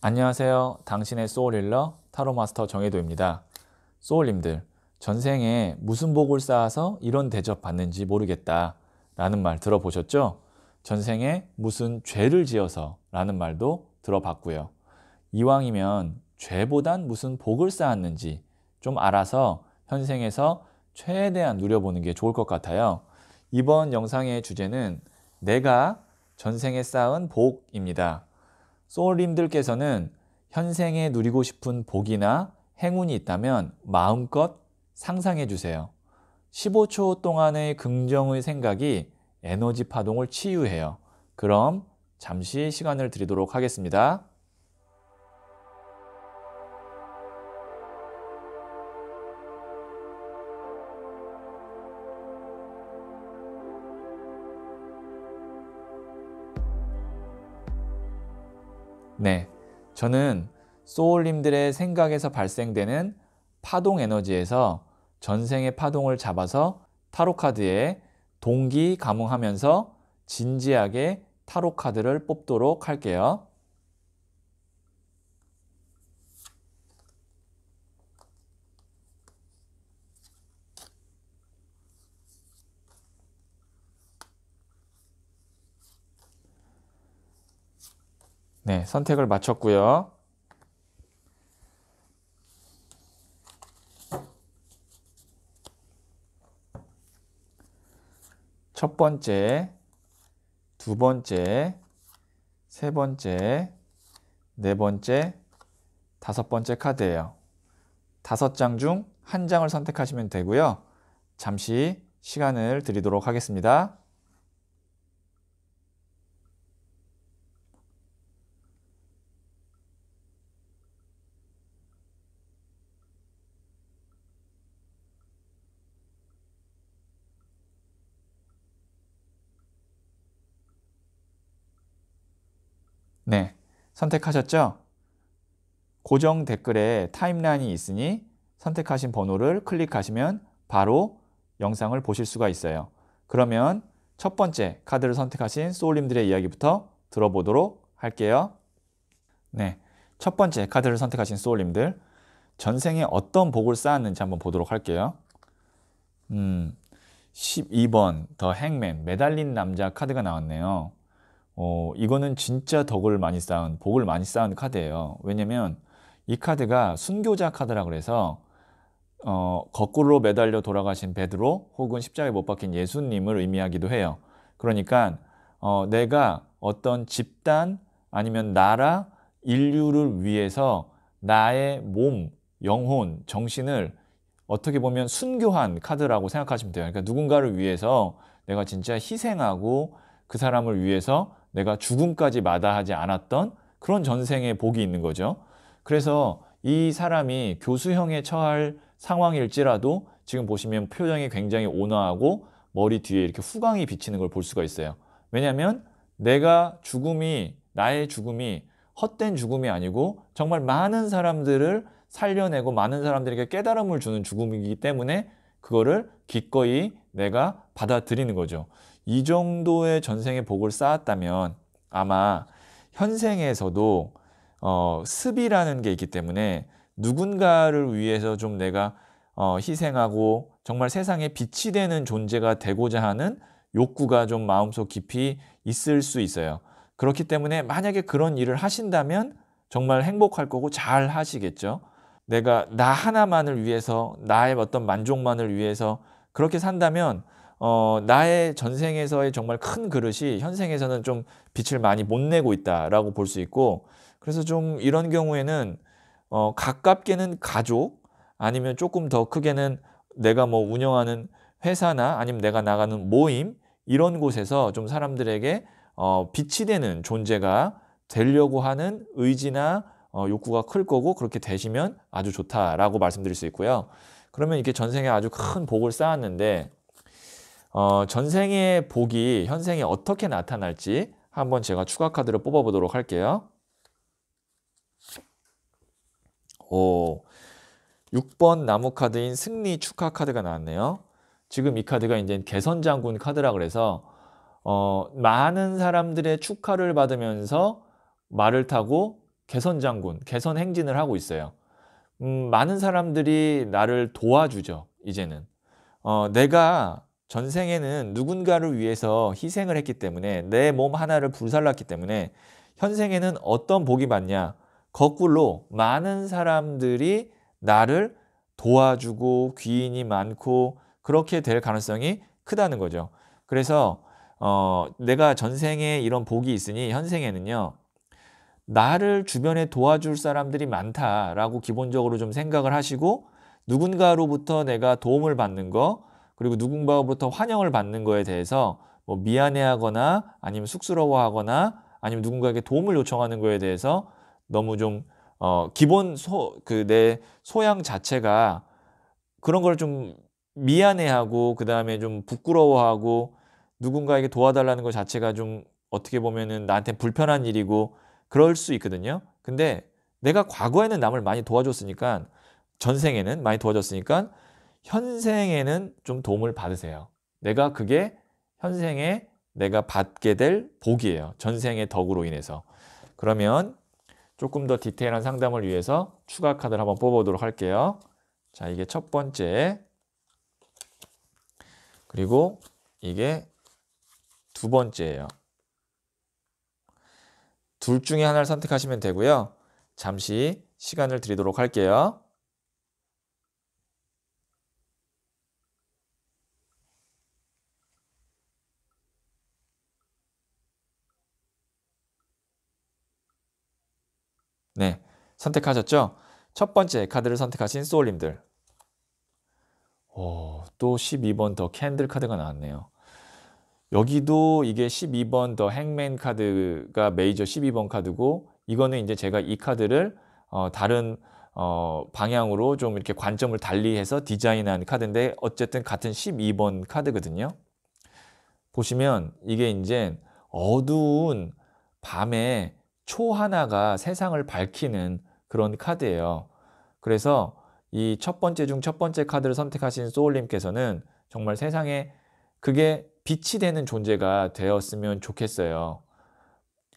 안녕하세요. 당신의 소울일러 타로마스터 정혜도입니다. 소울님들, 전생에 무슨 복을 쌓아서 이런 대접 받는지 모르겠다 라는 말 들어보셨죠? 전생에 무슨 죄를 지어서 라는 말도 들어봤고요. 이왕이면 죄보단 무슨 복을 쌓았는지 좀 알아서 현생에서 최대한 누려보는 게 좋을 것 같아요. 이번 영상의 주제는 내가 전생에 쌓은 복입니다. 소울님들께서는 현생에 누리고 싶은 복이나 행운이 있다면 마음껏 상상해 주세요. 15초 동안의 긍정의 생각이 에너지 파동을 치유해요. 그럼 잠시 시간을 드리도록 하겠습니다. 네. 저는 소울님들의 생각에서 발생되는 파동 에너지에서 전생의 파동을 잡아서 타로카드에 동기 감흥하면서 진지하게 타로카드를 뽑도록 할게요. 네, 선택을 마쳤고요. 첫 번째, 두 번째, 세 번째, 네 번째, 다섯 번째 카드예요. 다섯 장 중 한 장을 선택하시면 되고요. 잠시 시간을 드리도록 하겠습니다. 네, 선택하셨죠? 고정 댓글에 타임라인이 있으니 선택하신 번호를 클릭하시면 바로 영상을 보실 수가 있어요. 그러면 첫 번째 카드를 선택하신 소울님들의 이야기부터 들어보도록 할게요. 네, 첫 번째 카드를 선택하신 소울님들 전생에 어떤 복을 쌓았는지 한번 보도록 할게요. 음, 12번 더 행맨 매달린 남자 카드가 나왔네요. 어, 이거는 진짜 덕을 많이 쌓은, 복을 많이 쌓은 카드예요. 왜냐면 이 카드가 순교자 카드라 그래서 어, 거꾸로 매달려 돌아가신 베드로 혹은 십자가에 못 박힌 예수님을 의미하기도 해요. 그러니까 어, 내가 어떤 집단 아니면 나라, 인류를 위해서 나의 몸, 영혼, 정신을 어떻게 보면 순교한 카드라고 생각하시면 돼요. 그러니까 누군가를 위해서 내가 진짜 희생하고 그 사람을 위해서 내가 죽음까지 마다하지 않았던 그런 전생의 복이 있는 거죠. 그래서 이 사람이 교수형에 처할 상황일지라도 지금 보시면 표정이 굉장히 온화하고 머리 뒤에 이렇게 후광이 비치는 걸 볼 수가 있어요. 왜냐하면 내가 죽음이 나의 죽음이 헛된 죽음이 아니고 정말 많은 사람들을 살려내고 많은 사람들에게 깨달음을 주는 죽음이기 때문에 그거를 기꺼이 내가 받아들이는 거죠. 이 정도의 전생의 복을 쌓았다면 아마 현생에서도 어, 습이라는 게 있기 때문에 누군가를 위해서 좀 내가 어, 희생하고 정말 세상에 빛이 되는 존재가 되고자 하는 욕구가 좀 마음속 깊이 있을 수 있어요. 그렇기 때문에 만약에 그런 일을 하신다면 정말 행복할 거고 잘 하시겠죠. 내가 나 하나만을 위해서 나의 어떤 만족만을 위해서 그렇게 산다면 어, 나의 전생에서의 정말 큰 그릇이 현생에서는 좀 빛을 많이 못 내고 있다라고 볼 수 있고 그래서 좀 이런 경우에는 어, 가깝게는 가족 아니면 조금 더 크게는 내가 뭐 운영하는 회사나 아니면 내가 나가는 모임 이런 곳에서 좀 사람들에게 어, 빛이 되는 존재가 되려고 하는 의지나 어, 욕구가 클 거고 그렇게 되시면 아주 좋다라고 말씀드릴 수 있고요. 그러면 이렇게 전생에 아주 큰 복을 쌓았는데 어, 전생의 복이 현생에 어떻게 나타날지 한번 제가 추가 카드를 뽑아보도록 할게요. 오, 6번 나무 카드인 승리 축하 카드가 나왔네요. 지금 이 카드가 이제 개선 장군 카드라 그래서 어, 많은 사람들의 축하를 받으면서 말을 타고 개선 장군, 개선 행진을 하고 있어요. 음, 많은 사람들이 나를 도와주죠. 이제는 어, 내가 전생에는 누군가를 위해서 희생을 했기 때문에 내 몸 하나를 불살랐기 때문에 현생에는 어떤 복이 많냐? 거꾸로 많은 사람들이 나를 도와주고 귀인이 많고 그렇게 될 가능성이 크다는 거죠. 그래서 어, 내가 전생에 이런 복이 있으니 현생에는요. 나를 주변에 도와줄 사람들이 많다라고 기본적으로 좀 생각을 하시고 누군가로부터 내가 도움을 받는 거 그리고 누군가로부터 환영을 받는 거에 대해서 뭐 미안해하거나 아니면 쑥스러워하거나 아니면 누군가에게 도움을 요청하는 거에 대해서 너무 좀 어, 기본 소그내 소양 자체가 그런 걸 좀 미안해하고 그 다음에 좀 부끄러워하고 누군가에게 도와달라는 것 자체가 좀 어떻게 보면은 나한테 불편한 일이고 그럴 수 있거든요. 근데 내가 과거에는 남을 많이 도와줬으니까 전생에는 많이 도와줬으니까 현생에는 좀 도움을 받으세요. 내가 그게 현생에 내가 받게 될 복이에요. 전생의 덕으로 인해서. 그러면 조금 더 디테일한 상담을 위해서 추가 카드를 한번 뽑아보도록 할게요. 자, 이게 첫 번째. 그리고 이게 두 번째예요. 둘 중에 하나를 선택하시면 되고요. 잠시 시간을 드리도록 할게요. 선택하셨죠? 첫 번째 카드를 선택하신 소울님들. 오, 어, 또 12번 더 캔들 카드가 나왔네요. 여기도 이게 12번 더 행맨 카드가 메이저 12번 카드고 이거는 이제 제가 이 카드를 어, 다른 어, 방향으로 좀 이렇게 관점을 달리해서 디자인한 카드인데 어쨌든 같은 12번 카드거든요. 보시면 이게 이제 어두운 밤에 초 하나가 세상을 밝히는 그런 카드예요. 그래서 이 첫 번째 중 첫 번째 카드를 선택하신 소울님께서는 정말 세상에 그게 빛이 되는 존재가 되었으면 좋겠어요.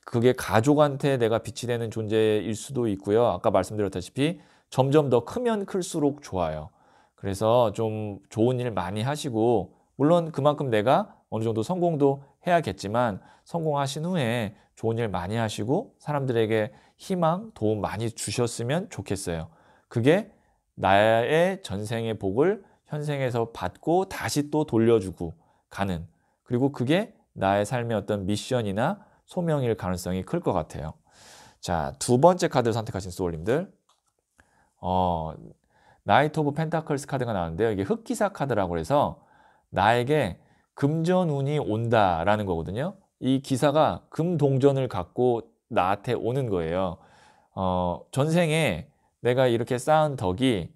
그게 가족한테 내가 빛이 되는 존재일 수도 있고요. 아까 말씀드렸다시피 점점 더 크면 클수록 좋아요. 그래서 좀 좋은 일 많이 하시고 물론 그만큼 내가 어느 정도 성공도 해야겠지만 성공하신 후에 좋은 일 많이 하시고 사람들에게 희망, 도움 많이 주셨으면 좋겠어요. 그게 나의 전생의 복을 현생에서 받고 다시 또 돌려주고 가는 그리고 그게 나의 삶의 어떤 미션이나 소명일 가능성이 클 것 같아요. 자, 두 번째 카드를 선택하신 소울님들. 어, 나이트 오브 펜타클스 카드가 나왔는데요. 이게 흑기사 카드라고 해서 나에게 금전운이 온다라는 거거든요. 이 기사가 금동전을 갖고 나한테 오는 거예요. 어, 전생에 내가 이렇게 쌓은 덕이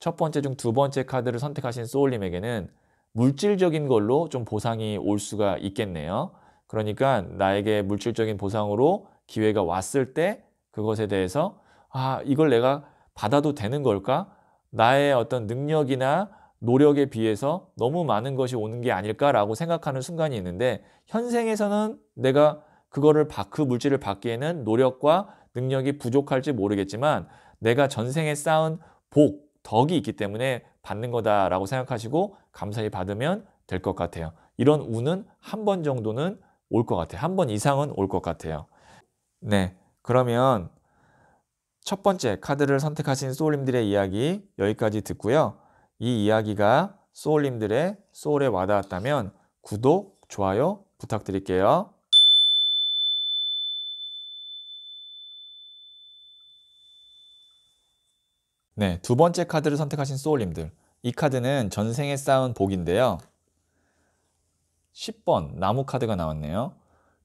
첫 번째 중 두 번째 카드를 선택하신 소울님에게는 물질적인 걸로 좀 보상이 올 수가 있겠네요. 그러니까 나에게 물질적인 보상으로 기회가 왔을 때 그것에 대해서 아, 이걸 내가 받아도 되는 걸까? 나의 어떤 능력이나 노력에 비해서 너무 많은 것이 오는 게 아닐까라고 생각하는 순간이 있는데 현생에서는 내가 그거를 그 물질을 받기에는 노력과 능력이 부족할지 모르겠지만 내가 전생에 쌓은 복, 덕이 있기 때문에 받는 거다라고 생각하시고 감사히 받으면 될 것 같아요. 이런 운은 한 번 정도는 올 것 같아요. 한 번 이상은 올 것 같아요. 네. 그러면 첫 번째 카드를 선택하신 소울님들의 이야기 여기까지 듣고요. 이 이야기가 소울님들의 소울에 와닿았다면 구독, 좋아요 부탁드릴게요. 네, 두 번째 카드를 선택하신 소울님들. 이 카드는 전생에 쌓은 복인데요. 10번 나무 카드가 나왔네요.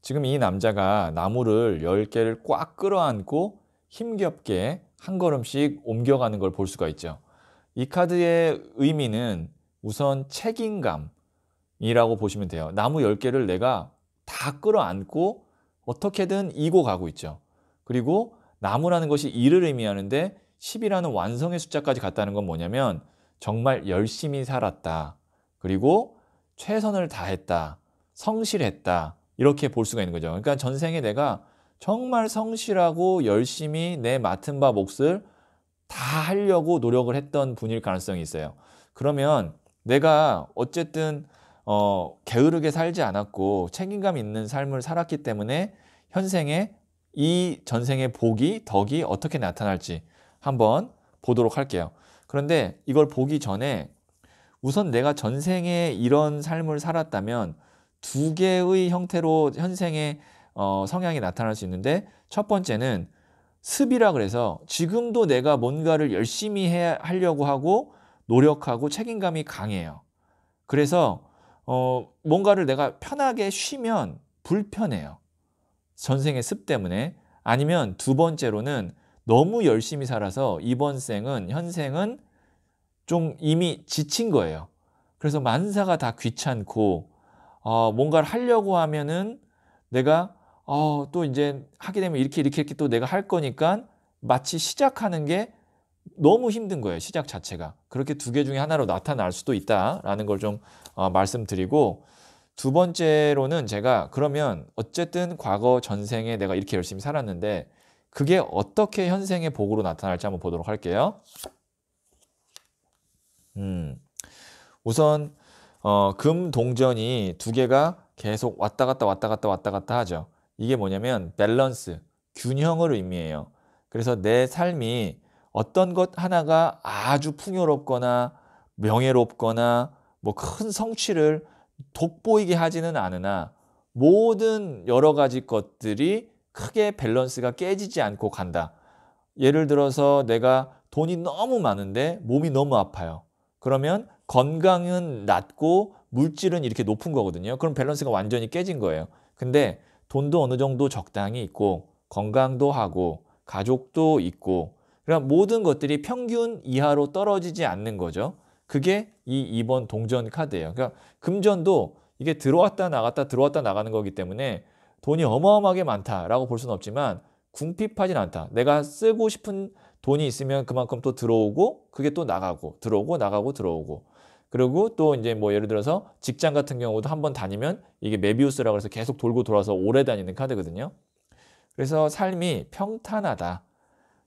지금 이 남자가 나무를 10개를 꽉 끌어안고 힘겹게 한 걸음씩 옮겨가는 걸 볼 수가 있죠. 이 카드의 의미는 우선 책임감이라고 보시면 돼요. 나무 10개를 내가 다 끌어안고 어떻게든 이고 가고 있죠. 그리고 나무라는 것이 일을 의미하는데 10이라는 완성의 숫자까지 갔다는 건 뭐냐면 정말 열심히 살았다. 그리고 최선을 다했다. 성실했다. 이렇게 볼 수가 있는 거죠. 그러니까 전생에 내가 정말 성실하고 열심히 내 맡은 바 몫을 다 하려고 노력을 했던 분일 가능성이 있어요. 그러면 내가 어쨌든 어, 게으르게 살지 않았고 책임감 있는 삶을 살았기 때문에 현생에 이 전생의 복이 덕이 어떻게 나타날지 한번 보도록 할게요. 그런데 이걸 보기 전에 우선 내가 전생에 이런 삶을 살았다면 두 개의 형태로 현생의 어, 성향이 나타날 수 있는데 첫 번째는 습이라 그래서 지금도 내가 뭔가를 열심히 해, 하려고 하고 노력하고 책임감이 강해요. 그래서 어, 뭔가를 내가 편하게 쉬면 불편해요. 전생의 습 때문에 아니면 두 번째로는 너무 열심히 살아서 이번 생은 현생은 좀 이미 지친 거예요. 그래서 만사가 다 귀찮고 어, 뭔가를 하려고 하면은 내가 어, 또 이제 하게 되면 이렇게 이렇게 이렇게 또 내가 할 거니까 마치 시작하는 게 너무 힘든 거예요. 시작 자체가 그렇게 두 개 중에 하나로 나타날 수도 있다라는 걸좀 어, 말씀드리고 두 번째로는 제가 그러면 어쨌든 과거 전생에 내가 이렇게 열심히 살았는데 그게 어떻게 현생의 복으로 나타날지 한번 보도록 할게요. 음, 우선 어, 금 동전이 두 개가 계속 왔다 갔다 왔다 갔다 왔다 갔다 하죠. 이게 뭐냐면 밸런스, 균형을 의미해요. 그래서 내 삶이 어떤 것 하나가 아주 풍요롭거나 명예롭거나 뭐 큰 성취를 돋보이게 하지는 않으나 모든 여러 가지 것들이 크게 밸런스가 깨지지 않고 간다. 예를 들어서 내가 돈이 너무 많은데 몸이 너무 아파요. 그러면 건강은 낮고 물질은 이렇게 높은 거거든요. 그럼 밸런스가 완전히 깨진 거예요. 근데 돈도 어느 정도 적당히 있고 건강도 하고 가족도 있고 그러 그러니까 모든 것들이 평균 이하로 떨어지지 않는 거죠. 그게 이 2번 동전 카드예요. 그러니까 금전도 이게 들어왔다 나갔다 들어왔다 나가는 거기 때문에 돈이 어마어마하게 많다라고 볼 수는 없지만 궁핍하진 않다. 내가 쓰고 싶은 돈이 있으면 그만큼 또 들어오고 그게 또 나가고 들어오고 나가고 들어오고 그리고 또 이제 뭐 예를 들어서 직장 같은 경우도 한 번 다니면 이게 메비우스라고 해서 계속 돌고 돌아서 오래 다니는 카드거든요. 그래서 삶이 평탄하다.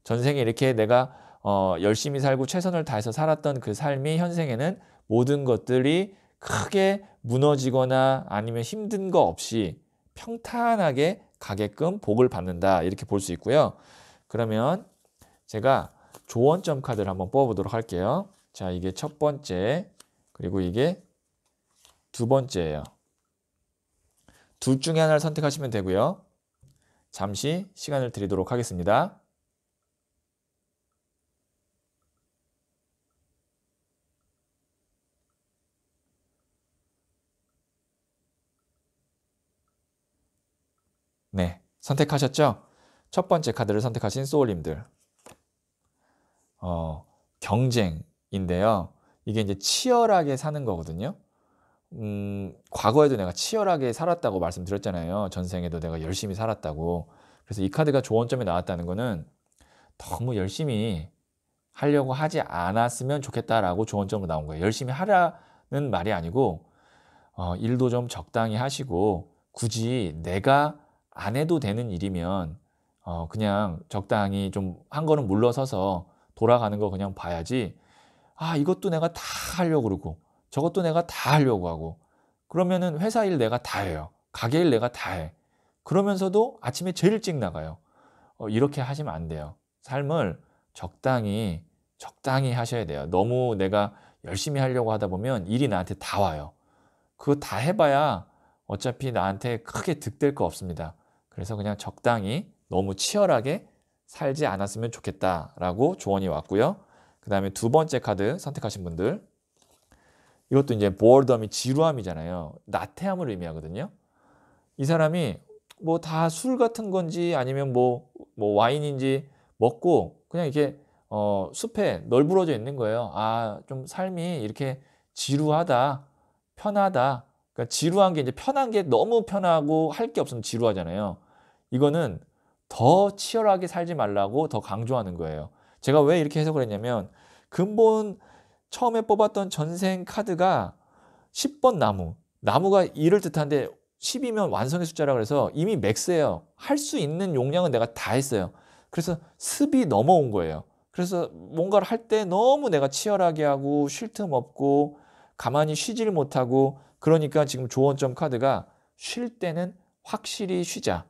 전생에 이렇게 내가 어, 열심히 살고 최선을 다해서 살았던 그 삶이 현생에는 모든 것들이 크게 무너지거나 아니면 힘든 거 없이 평탄하게 가게끔 복을 받는다 이렇게 볼 수 있고요. 그러면 제가 조언점 카드를 한번 뽑아보도록 할게요. 자 이게 첫 번째 그리고 이게 두 번째예요. 둘 중에 하나를 선택하시면 되고요. 잠시 시간을 드리도록 하겠습니다. 선택하셨죠? 첫 번째 카드를 선택하신 소울님들. 어, 경쟁인데요. 이게 이제 치열하게 사는 거거든요. 음, 과거에도 내가 치열하게 살았다고 말씀드렸잖아요. 전생에도 내가 열심히 살았다고. 그래서 이 카드가 조언점에 나왔다는 거는 너무 열심히 하려고 하지 않았으면 좋겠다라고 조언점으로 나온 거예요. 열심히 하라는 말이 아니고 어, 일도 좀 적당히 하시고 굳이 내가 안 해도 되는 일이면 어, 그냥 적당히 좀한 걸음 물러서서 돌아가는 거 그냥 봐야지. 아, 이것도 내가 다 하려고 그러고 저것도 내가 다 하려고 하고 그러면은 회사 일 내가 다 해요. 가게 일 내가 다 해. 그러면서도 아침에 제일 일찍 나가요. 어, 이렇게 하시면 안 돼요. 삶을 적당히 적당히 하셔야 돼요. 너무 내가 열심히 하려고 하다 보면 일이 나한테 다 와요. 그거 다 해봐야 어차피 나한테 크게 득 될 거 없습니다. 그래서 그냥 적당히 너무 치열하게 살지 않았으면 좋겠다라고 조언이 왔고요. 그 다음에 두 번째 카드 선택하신 분들 이것도 이제 보어덤이 지루함이잖아요. 나태함을 의미하거든요. 이 사람이 뭐 다 술 같은 건지 아니면 뭐, 뭐 와인인지 먹고 그냥 이렇게 어, 숲에 널브러져 있는 거예요. 아, 좀 삶이 이렇게 지루하다, 편하다. 그러니까 지루한 게 이제 편한 게 너무 편하고 할 게 없으면 지루하잖아요. 이거는 더 치열하게 살지 말라고 더 강조하는 거예요. 제가 왜 이렇게 해석을 했냐면 근본 처음에 뽑았던 전생 카드가 10번 나무. 나무가 이를 뜻하는데 10이면 완성의 숫자라 그래서 이미 맥스예요. 할 수 있는 용량은 내가 다 했어요. 그래서 습이 넘어온 거예요. 그래서 뭔가를 할 때 너무 내가 치열하게 하고 쉴 틈 없고 가만히 쉬질 못하고 그러니까 지금 조언점 카드가 쉴 때는 확실히 쉬자.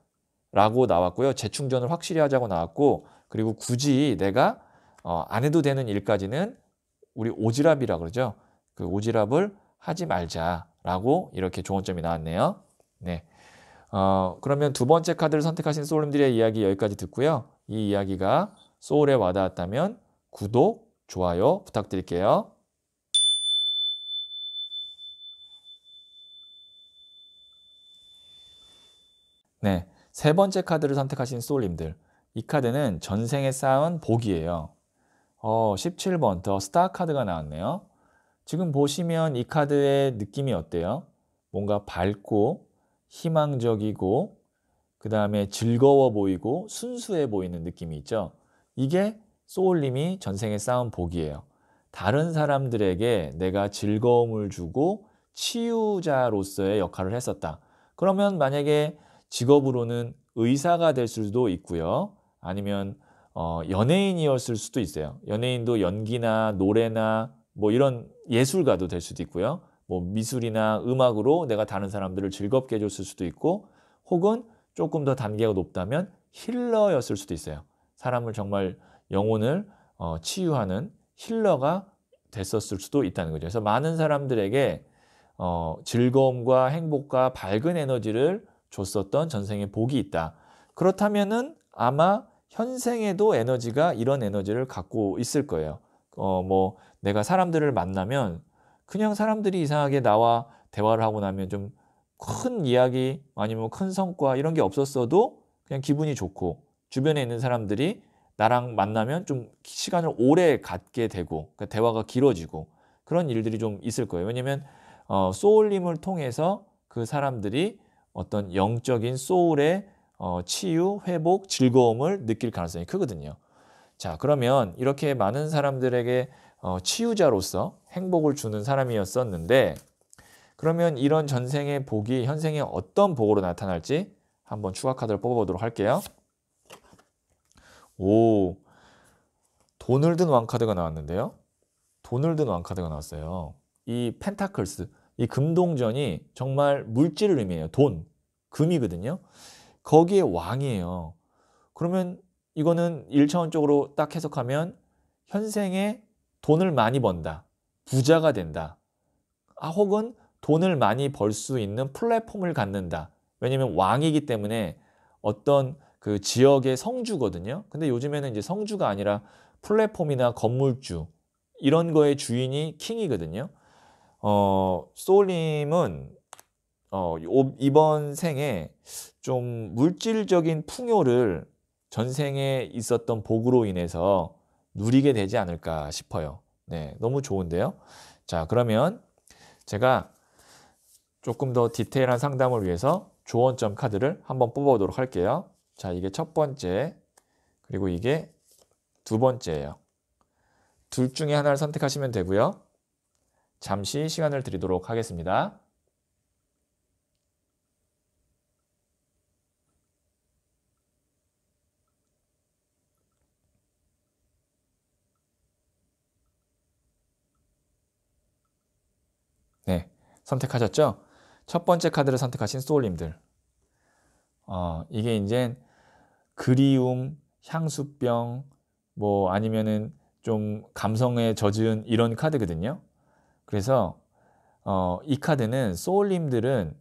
라고 나왔고요. 재충전을 확실히 하자고 나왔고 그리고 굳이 내가 어, 안 해도 되는 일까지는 우리 오지랖이라 그러죠. 그 오지랖을 하지 말자라고 이렇게 조언점이 나왔네요. 네. 어, 그러면 두 번째 카드를 선택하신 솔름들의 이야기 여기까지 듣고요. 이 이야기가 소울에 와닿았다면 구독, 좋아요 부탁드릴게요. 네. 세 번째 카드를 선택하신 소울님들 이 카드는 전생에 쌓은 복이에요. 어, 17번 더 스타 카드가 나왔네요. 지금 보시면 이 카드의 느낌이 어때요? 뭔가 밝고 희망적이고 그 다음에 즐거워 보이고 순수해 보이는 느낌이 있죠. 이게 소울님이 전생에 쌓은 복이에요. 다른 사람들에게 내가 즐거움을 주고 치유자로서의 역할을 했었다. 그러면 만약에 직업으로는 의사가 될 수도 있고요. 아니면 어, 연예인이었을 수도 있어요. 연예인도 연기나 노래나 뭐 이런 예술가도 될 수도 있고요. 뭐 미술이나 음악으로 내가 다른 사람들을 즐겁게 해줬을 수도 있고 혹은 조금 더 단계가 높다면 힐러였을 수도 있어요. 사람을 정말 영혼을 어, 치유하는 힐러가 됐었을 수도 있다는 거죠. 그래서 많은 사람들에게 어, 즐거움과 행복과 밝은 에너지를 줬었던 전생의 복이 있다. 그렇다면은 아마 현생에도 에너지가 이런 에너지를 갖고 있을 거예요. 어, 뭐 내가 사람들을 만나면 그냥 사람들이 이상하게 나와 대화를 하고 나면 좀 큰 이야기 아니면 뭐 큰 성과 이런 게 없었어도 그냥 기분이 좋고 주변에 있는 사람들이 나랑 만나면 좀 시간을 오래 갖게 되고 그러니까 대화가 길어지고 그런 일들이 좀 있을 거예요. 왜냐면 어, 소울님을 통해서 그 사람들이 어떤 영적인 소울의 어, 치유, 회복, 즐거움을 느낄 가능성이 크거든요. 자, 그러면 이렇게 많은 사람들에게 어, 치유자로서 행복을 주는 사람이었었는데 그러면 이런 전생의 복이 현생의 어떤 복으로 나타날지 한번 추가 카드를 뽑아보도록 할게요. 오, 돈을 든 왕카드가 나왔는데요. 돈을 든 왕카드가 나왔어요. 이 펜타클스, 이 금동전이 정말 물질을 의미해요. 돈, 금이거든요. 거기에 왕이에요. 그러면 이거는 1차원적으로 딱 해석하면 현생에 돈을 많이 번다. 부자가 된다. 아, 혹은 돈을 많이 벌 수 있는 플랫폼을 갖는다. 왜냐면 왕이기 때문에 어떤 그 지역의 성주거든요. 근데 요즘에는 이제 성주가 아니라 플랫폼이나 건물주 이런 거에 주인이 킹이거든요. 어, 소울님은 어, 이번 생에 좀 물질적인 풍요를 전생에 있었던 복으로 인해서 누리게 되지 않을까 싶어요. 네, 너무 좋은데요. 자, 그러면 제가 조금 더 디테일한 상담을 위해서 조언점 카드를 한번 뽑아보도록 할게요. 자, 이게 첫 번째, 그리고 이게 두 번째예요. 둘 중에 하나를 선택하시면 되고요. 잠시 시간을 드리도록 하겠습니다. 네, 선택하셨죠? 첫 번째 카드를 선택하신 소울님들. 어, 이게 이제 그리움, 향수병, 뭐 아니면은 좀 감성에 젖은 이런 카드거든요. 그래서 어, 이 카드는 소울님들은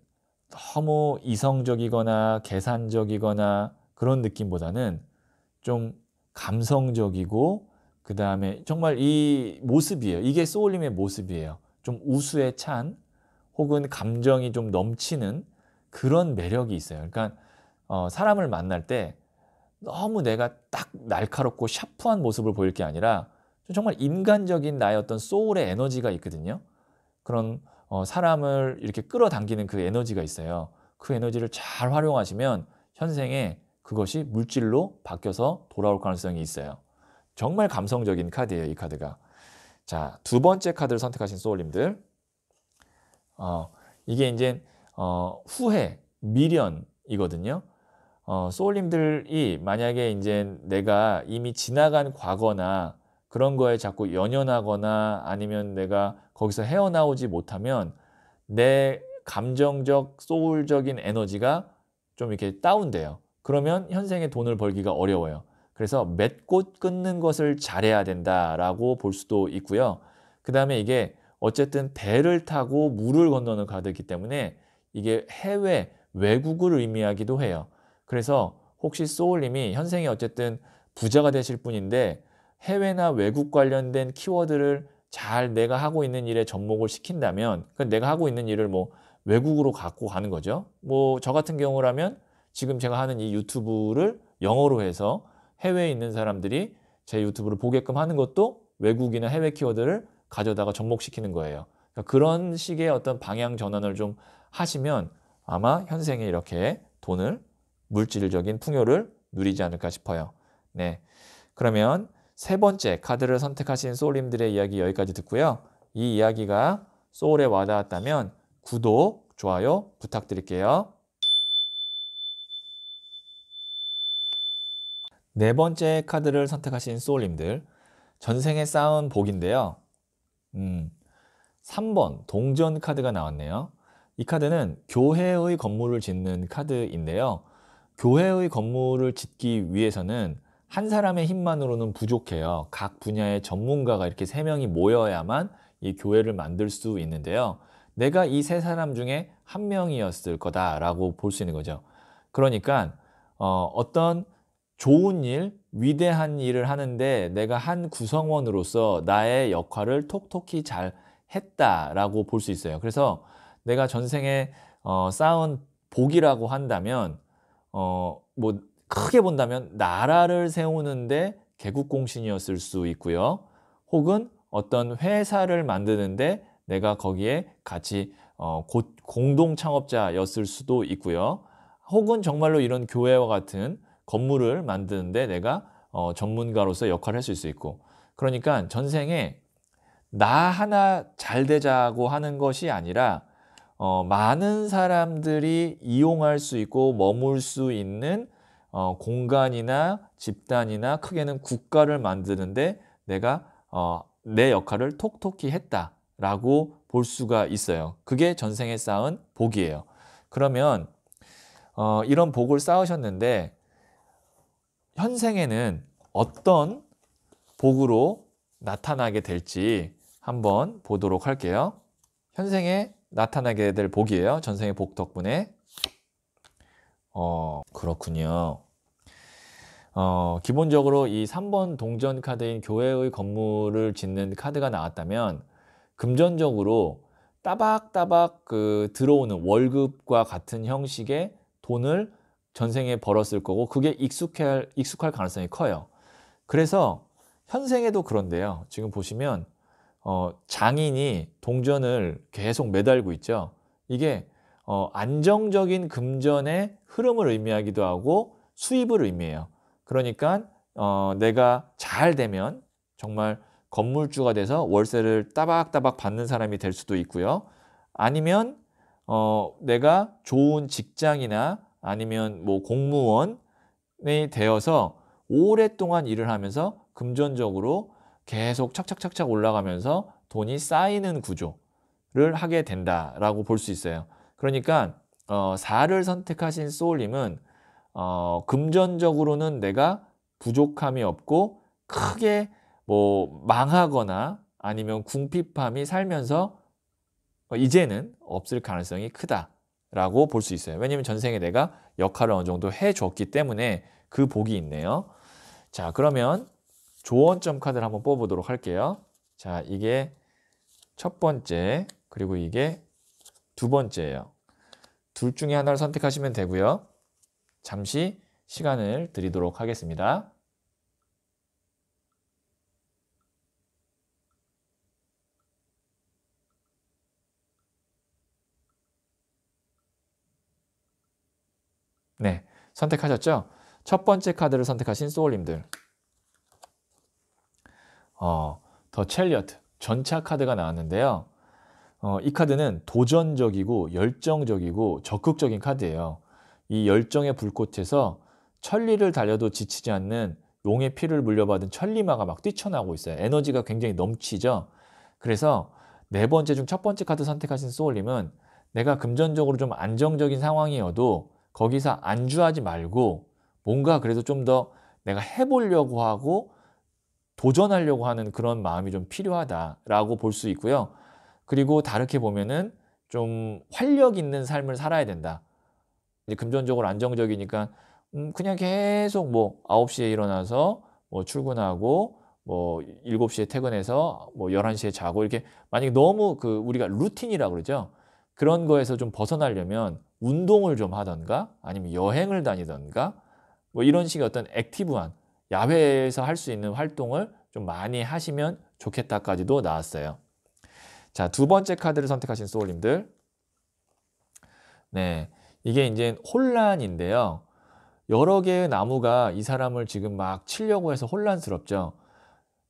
너무 이성적이거나 계산적이거나 그런 느낌보다는 좀 감성적이고 그 다음에 정말 이 모습이에요. 이게 소울의 모습이에요. 좀 우수에 찬 혹은 감정이 좀 넘치는 그런 매력이 있어요. 그러니까 어, 사람을 만날 때 너무 내가 딱 날카롭고 샤프한 모습을 보일 게 아니라 정말 인간적인 나의 어떤 소울의 에너지가 있거든요. 그런 어, 사람을 이렇게 끌어당기는 그 에너지가 있어요. 그 에너지를 잘 활용하시면 현생에 그것이 물질로 바뀌어서 돌아올 가능성이 있어요. 정말 감성적인 카드예요, 이 카드가. 자, 두 번째 카드를 선택하신 소울님들. 어, 이게 이제 어, 후회, 미련이거든요. 어, 소울님들이 만약에 이제 내가 이미 지나간 과거나 그런 거에 자꾸 연연하거나 아니면 내가 거기서 헤어나오지 못하면 내 감정적, 소울적인 에너지가 좀 이렇게 다운돼요. 그러면 현생에 돈을 벌기가 어려워요. 그래서 맺고 끊는 것을 잘해야 된다라고 볼 수도 있고요. 그 다음에 이게 어쨌든 배를 타고 물을 건너는 카드이기 때문에 이게 해외, 외국을 의미하기도 해요. 그래서 혹시 소울님이 현생에 어쨌든 부자가 되실 분인데 해외나 외국 관련된 키워드를 잘 내가 하고 있는 일에 접목을 시킨다면 그 내가 하고 있는 일을 뭐 외국으로 갖고 가는 거죠. 뭐 저 같은 경우라면 지금 제가 하는 이 유튜브를 영어로 해서 해외에 있는 사람들이 제 유튜브를 보게끔 하는 것도 외국이나 해외 키워드를 가져다가 접목시키는 거예요. 그러니까 그런 식의 어떤 방향 전환을 좀 하시면 아마 현생에 이렇게 돈을 물질적인 풍요를 누리지 않을까 싶어요. 네. 그러면 세 번째 카드를 선택하신 소울님들의 이야기 여기까지 듣고요. 이 이야기가 소울에 와닿았다면 구독, 좋아요 부탁드릴게요. 네 번째 카드를 선택하신 소울님들 전생에 쌓은 복인데요. 음, 3번 동전 카드가 나왔네요. 이 카드는 교회의 건물을 짓는 카드인데요. 교회의 건물을 짓기 위해서는 한 사람의 힘만으로는 부족해요. 각 분야의 전문가가 이렇게 세 명이 모여야만 이 교회를 만들 수 있는데요. 내가 이 세 사람 중에 한 명이었을 거다라고 볼 수 있는 거죠. 그러니까 어, 어떤 좋은 일, 위대한 일을 하는데 내가 한 구성원으로서 나의 역할을 톡톡히 잘 했다라고 볼 수 있어요. 그래서 내가 전생에 어, 쌓은 복이라고 한다면 어, 뭐 크게 본다면 나라를 세우는데 개국공신이었을 수 있고요. 혹은 어떤 회사를 만드는데 내가 거기에 같이 어, 공동 창업자였을 수도 있고요. 혹은 정말로 이런 교회와 같은 건물을 만드는데 내가 어, 전문가로서 역할을 했을 수 있고. 그러니까 전생에 나 하나 잘 되자고 하는 것이 아니라 어, 많은 사람들이 이용할 수 있고 머물 수 있는 어, 공간이나 집단이나 크게는 국가를 만드는데 내가 어, 내 역할을 톡톡히 했다라고 볼 수가 있어요. 그게 전생에 쌓은 복이에요. 그러면 어, 이런 복을 쌓으셨는데 현생에는 어떤 복으로 나타나게 될지 한번 보도록 할게요. 현생에 나타나게 될 복이에요. 전생의 복 덕분에. 어, 그렇군요. 어, 기본적으로 이 3번 동전 카드인 교회의 건물을 짓는 카드가 나왔다면 금전적으로 따박따박 그 들어오는 월급과 같은 형식의 돈을 전생에 벌었을 거고 그게 익숙할 익숙할 가능성이 커요. 그래서 현생에도 그런데요. 지금 보시면 어, 장인이 동전을 계속 매달고 있죠. 이게 어, 안정적인 금전의 흐름을 의미하기도 하고 수입을 의미해요. 그러니까 어, 내가 잘 되면 정말 건물주가 돼서 월세를 따박따박 받는 사람이 될 수도 있고요. 아니면 어, 내가 좋은 직장이나 아니면 뭐 공무원이 되어서 오랫동안 일을 하면서 금전적으로 계속 착착착착 올라가면서 돈이 쌓이는 구조를 하게 된다라고 볼 수 있어요. 그러니까 어, 4를 선택하신 소울님은 어, 금전적으로는 내가 부족함이 없고 크게 뭐 망하거나 아니면 궁핍함이 살면서 어, 이제는 없을 가능성이 크다라고 볼 수 있어요. 왜냐하면 전생에 내가 역할을 어느 정도 해줬기 때문에 그 복이 있네요. 자 그러면 조언점 카드를 한번 뽑아보도록 할게요. 자 이게 첫 번째 그리고 이게 두 번째예요. 둘 중에 하나를 선택하시면 되고요. 잠시 시간을 드리도록 하겠습니다. 네, 선택하셨죠? 첫 번째 카드를 선택하신 소울님들. 어, 더 첼리어트, 전차 카드가 나왔는데요. 어, 이 카드는 도전적이고 열정적이고 적극적인 카드예요. 이 열정의 불꽃에서 천리를 달려도 지치지 않는 용의 피를 물려받은 천리마가 막 뛰쳐나오고 있어요. 에너지가 굉장히 넘치죠. 그래서 네 번째 중 첫 번째 카드 선택하신 소울님은 내가 금전적으로 좀 안정적인 상황이어도 거기서 안주하지 말고 뭔가 그래도 좀 더 내가 해보려고 하고 도전하려고 하는 그런 마음이 좀 필요하다라고 볼 수 있고요. 그리고 다르게 보면은 좀 활력 있는 삶을 살아야 된다. 이제 금전적으로 안정적이니까 음, 그냥 계속 뭐 9시에 일어나서 뭐 출근하고 뭐 7시에 퇴근해서 뭐 11시에 자고 이렇게 만약에 너무 그 우리가 루틴이라 그러죠. 그런 거에서 좀 벗어나려면 운동을 좀 하던가 아니면 여행을 다니던가 뭐 이런 식의 어떤 액티브한 야외에서 할 수 있는 활동을 좀 많이 하시면 좋겠다까지도 나왔어요. 자, 두 번째 카드를 선택하신 소울님들. 네. 이게 이제 혼란인데요. 여러 개의 나무가 이 사람을 지금 막 치려고 해서 혼란스럽죠.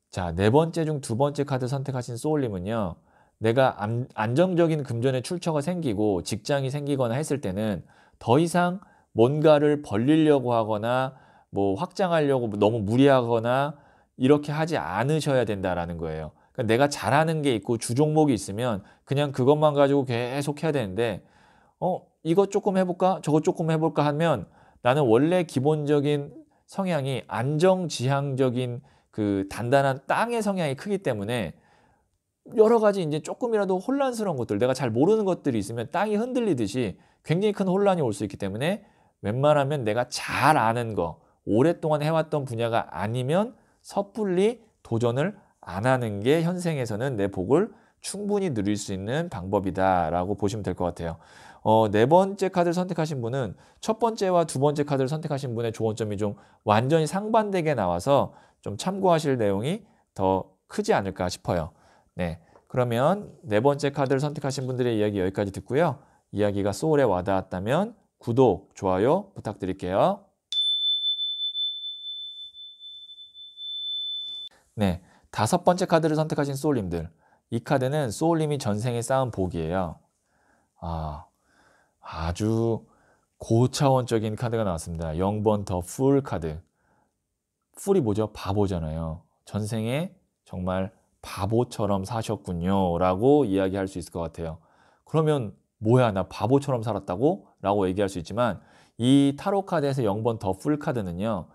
자, 네 번째 중 두 번째 카드 선택하신 소울님은요. 내가 안정적인 금전의 출처가 생기고 직장이 생기거나 했을 때는 더 이상 뭔가를 벌리려고 하거나 뭐 확장하려고 너무 무리하거나 이렇게 하지 않으셔야 된다라는 거예요. 그러니까 내가 잘하는 게 있고 주종목이 있으면 그냥 그것만 가지고 계속 해야 되는데 어, 이것 조금 해볼까? 저것 조금 해볼까 하면 나는 원래 기본적인 성향이 안정지향적인 그 단단한 땅의 성향이 크기 때문에 여러 가지 이제 조금이라도 혼란스러운 것들, 내가 잘 모르는 것들이 있으면 땅이 흔들리듯이 굉장히 큰 혼란이 올 수 있기 때문에 웬만하면 내가 잘 아는 거, 오랫동안 해왔던 분야가 아니면 섣불리 도전을 안 하는 게 현생에서는 내 복을 충분히 누릴 수 있는 방법이다라고 보시면 될 것 같아요. 어, 네 번째 카드를 선택하신 분은 첫 번째와 두 번째 카드를 선택하신 분의 조언점이 좀 완전히 상반되게 나와서 좀 참고하실 내용이 더 크지 않을까 싶어요. 네. 그러면 네 번째 카드를 선택하신 분들의 이야기 여기까지 듣고요. 이야기가 소울에 와닿았다면 구독, 좋아요 부탁드릴게요. 네, 다섯 번째 카드를 선택하신 소울님들. 이 카드는 소울님이 전생에 쌓은 복이에요. 아, 아주 고차원적인 카드가 나왔습니다. 0번 더 풀 카드. 풀이 뭐죠? 바보잖아요. 전생에 정말 바보처럼 사셨군요. 라고 이야기할 수 있을 것 같아요. 그러면 뭐야, 나 바보처럼 살았다고? 라고 얘기할 수 있지만 이 타로 카드에서 0번 더 풀 카드는요.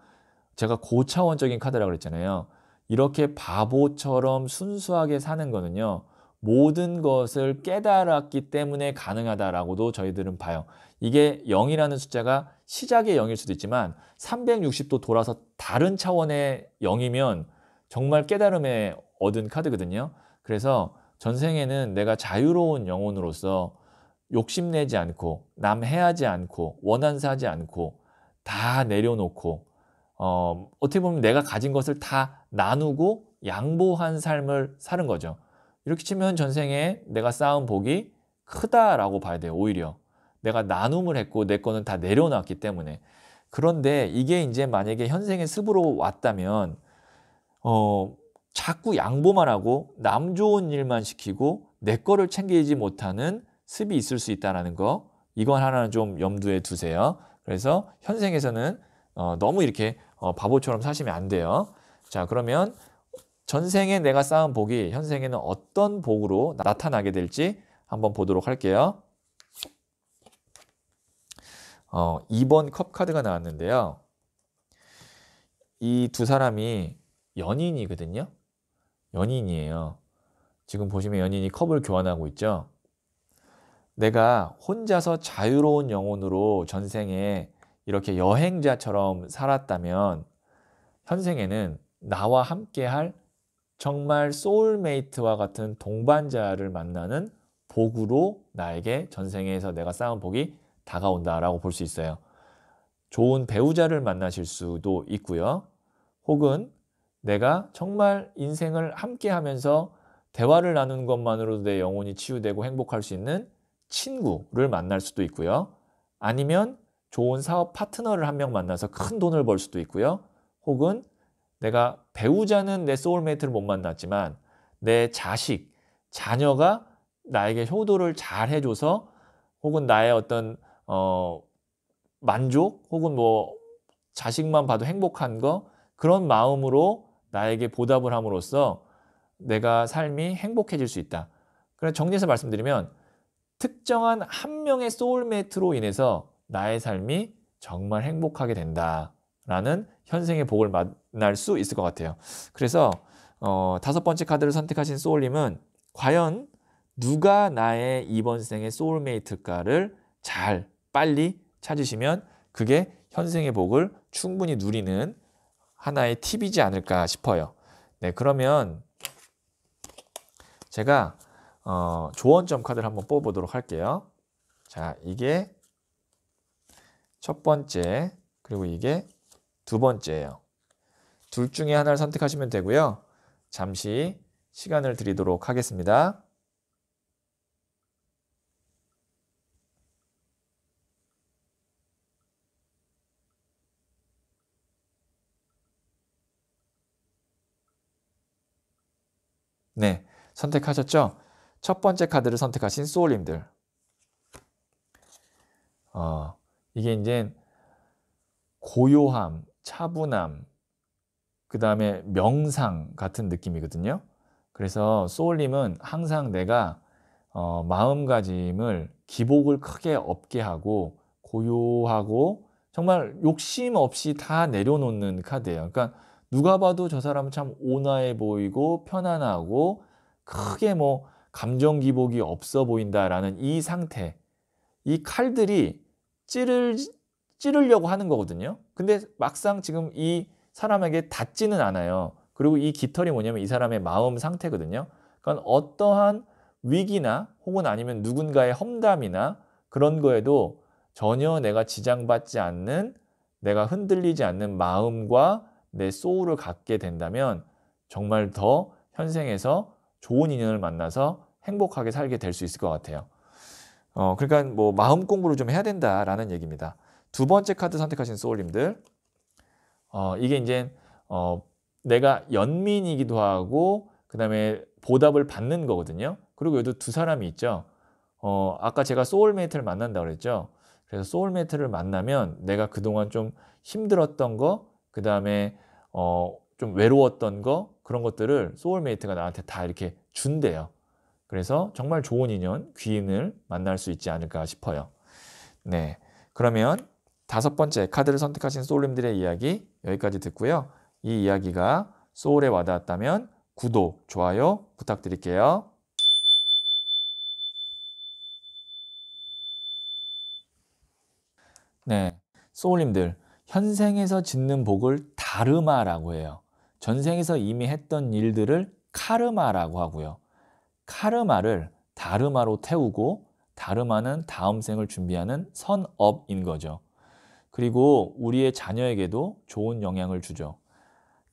제가 고차원적인 카드라고 그랬잖아요. 이렇게 바보처럼 순수하게 사는 거는요. 모든 것을 깨달았기 때문에 가능하다라고도 저희들은 봐요. 이게 0이라는 숫자가 시작의 0일 수도 있지만 360도 돌아서 다른 차원의 0이면 정말 깨달음에 얻은 카드거든요. 그래서 전생에는 내가 자유로운 영혼으로서 욕심내지 않고 남 해하지 않고 원한사지 않고 다 내려놓고 어, 어떻게 보면 내가 가진 것을 다 나누고 양보한 삶을 사는 거죠. 이렇게 치면 전생에 내가 쌓은 복이 크다라고 봐야 돼요. 오히려 내가 나눔을 했고 내 거는 다 내려놨기 때문에 그런데 이게 이제 만약에 현생의 습으로 왔다면 어 자꾸 양보만 하고 남 좋은 일만 시키고 내 거를 챙기지 못하는 습이 있을 수 있다라는 거 이건 하나는 좀 염두에 두세요. 그래서 현생에서는 어, 너무 이렇게 어, 바보처럼 사시면 안 돼요. 자 그러면 전생에 내가 쌓은 복이 현생에는 어떤 복으로 나타나게 될지 한번 보도록 할게요. 어, 2번 컵 카드가 나왔는데요. 이 두 사람이 연인이거든요. 연인이에요. 지금 보시면 연인이 컵을 교환하고 있죠. 내가 혼자서 자유로운 영혼으로 전생에 이렇게 여행자처럼 살았다면 현생에는 나와 함께 할 정말 소울메이트와 같은 동반자를 만나는 복으로 나에게 전생에서 내가 쌓은 복이 다가온다라고 볼 수 있어요. 좋은 배우자를 만나실 수도 있고요. 혹은 내가 정말 인생을 함께 하면서 대화를 나눈 것만으로도 내 영혼이 치유되고 행복할 수 있는 친구를 만날 수도 있고요. 아니면 좋은 사업 파트너를 한 명 만나서 큰 돈을 벌 수도 있고요. 혹은 내가 배우자는 내 소울메이트를 못 만났지만 내 자식, 자녀가 나에게 효도를 잘 해줘서 혹은 나의 어떤 어 만족 혹은 뭐 자식만 봐도 행복한 거 그런 마음으로 나에게 보답을 함으로써 내가 삶이 행복해질 수 있다. 그래서 정리해서 말씀드리면 특정한 한 명의 소울메이트로 인해서 나의 삶이 정말 행복하게 된다라는 현생의 복을 만날 수 있을 것 같아요. 그래서 어, 다섯 번째 카드를 선택하신 소울님은 과연 누가 나의 이번 생의 소울메이트일까를 잘 빨리 찾으시면 그게 현생의 복을 충분히 누리는 하나의 팁이지 않을까 싶어요. 네, 그러면 제가 어, 조언점 카드를 한번 뽑아보도록 할게요. 자, 이게 첫 번째, 그리고 이게 두 번째예요. 둘 중에 하나를 선택하시면 되고요. 잠시 시간을 드리도록 하겠습니다. 네, 선택하셨죠? 첫 번째 카드를 선택하신 소울님들. 어, 이게 이제 고요함, 차분함, 그 다음에 명상 같은 느낌이거든요. 그래서 소울님은 항상 내가 어, 마음가짐을 기복을 크게 없게 하고 고요하고 정말 욕심 없이 다 내려놓는 카드예요. 그러니까 누가 봐도 저 사람은 참 온화해 보이고 편안하고 크게 뭐 감정 기복이 없어 보인다라는 이 상태. 이 칼들이 찌를 찌르려고 하는 거거든요. 근데 막상 지금 이 사람에게 닿지는 않아요. 그리고 이 깃털이 뭐냐면 이 사람의 마음 상태거든요. 그러니까 어떠한 위기나 혹은 아니면 누군가의 험담이나 그런 거에도 전혀 내가 지장받지 않는 내가 흔들리지 않는 마음과 내 소울을 갖게 된다면 정말 더 현생에서 좋은 인연을 만나서 행복하게 살게 될 수 있을 것 같아요. 어, 그러니까 뭐 마음 공부를 좀 해야 된다라는 얘기입니다. 두 번째 카드 선택하신 소울님들 어, 이게 이제 어, 내가 연민이기도 하고 그 다음에 보답을 받는 거거든요. 그리고 여기도 두 사람이 있죠. 어, 아까 제가 소울메이트를 만난다 고 그랬죠. 그래서 소울메이트를 만나면 내가 그동안 좀 힘들었던 거, 그 다음에 어, 좀 외로웠던 거 그런 것들을 소울메이트가 나한테 다 이렇게 준대요. 그래서 정말 좋은 인연, 귀인을 만날 수 있지 않을까 싶어요. 네, 그러면 다섯 번째 카드를 선택하신 소울님들의 이야기 여기까지 듣고요. 이 이야기가 소울에 와닿았다면 구독, 좋아요 부탁드릴게요. 네, 소울님들 현생에서 짓는 복을 다르마라고 해요. 전생에서 이미 했던 일들을 카르마라고 하고요. 카르마를 다르마로 태우고 다르마는 다음 생을 준비하는 선업인 거죠. 그리고 우리의 자녀에게도 좋은 영향을 주죠.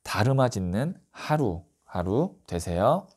다름아짓는 하루하루 되세요.